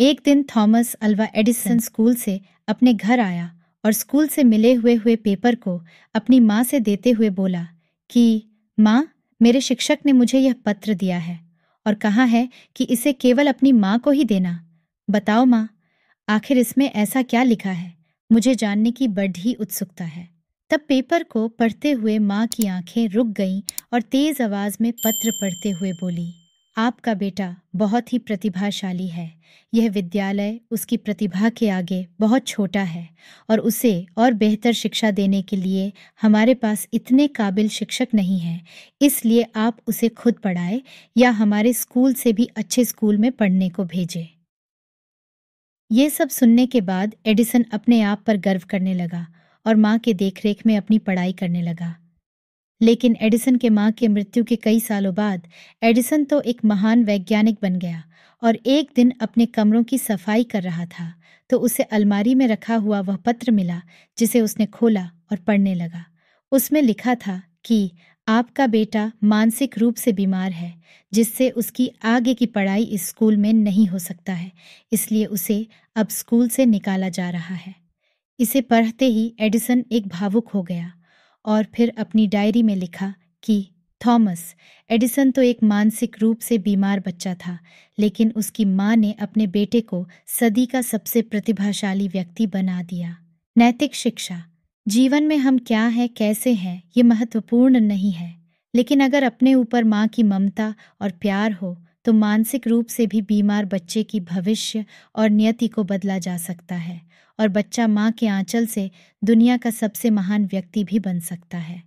एक दिन Thomas Alva Edison हम्म। स्कूल से अपने घर आया और स्कूल से मिले हुए हुए पेपर को अपनी माँ से देते हुए बोला कि माँ मेरे शिक्षक ने मुझे यह पत्र दिया है और कहा है कि इसे केवल अपनी माँ को ही देना बताओ माँ आखिर इसमें ऐसा क्या लिखा है मुझे जानने की बड़ी उत्सुकता है तब पेपर को पढ़ते हुए माँ की आंखें रुक गईं और तेज आवाज में पत्र पढ़ते हुए बोली आपका बेटा बहुत ही प्रतिभाशाली है यह विद्यालय उसकी प्रतिभा के आगे बहुत छोटा है और उसे और बेहतर शिक्षा देने के लिए हमारे पास इतने काबिल शिक्षक नहीं हैं इसलिए आप उसे खुद पढ़ाए या हमारे स्कूल से भी अच्छे स्कूल में पढ़ने को भेजें ये सब सुनने के बाद एडिसन अपने आप पर गर्व करने लगा और माँ के देखरेख में अपनी पढ़ाई करने लगा लेकिन एडिसन के मां की मृत्यु के कई सालों बाद एडिसन तो एक महान वैज्ञानिक बन गया और एक दिन अपने कमरों की सफाई कर रहा था तो उसे अलमारी में रखा हुआ वह पत्र मिला जिसे उसने खोला और पढ़ने लगा उसमें लिखा था कि आपका बेटा मानसिक रूप से बीमार है जिससे उसकी आगे की पढ़ाई इस स्कूल में नहीं हो सकता है इसलिए उसे अब स्कूल से निकाला जा रहा है इसे पढ़ते ही एडिसन एक भावुक हो गया और फिर अपनी डायरी में लिखा कि थॉमस एडिसन तो एक मानसिक रूप से बीमार बच्चा था लेकिन उसकी माँ ने अपने बेटे को सदी का सबसे प्रतिभाशाली व्यक्ति बना दिया नैतिक शिक्षा जीवन में हम क्या हैं कैसे हैं ये महत्वपूर्ण नहीं है लेकिन अगर अपने ऊपर माँ की ममता और प्यार हो तो मानसिक रूप से भी बीमार बच्चे की भविष्य और नियति को बदला जा सकता है और बच्चा माँ के आंचल से दुनिया का सबसे महान व्यक्ति भी बन सकता है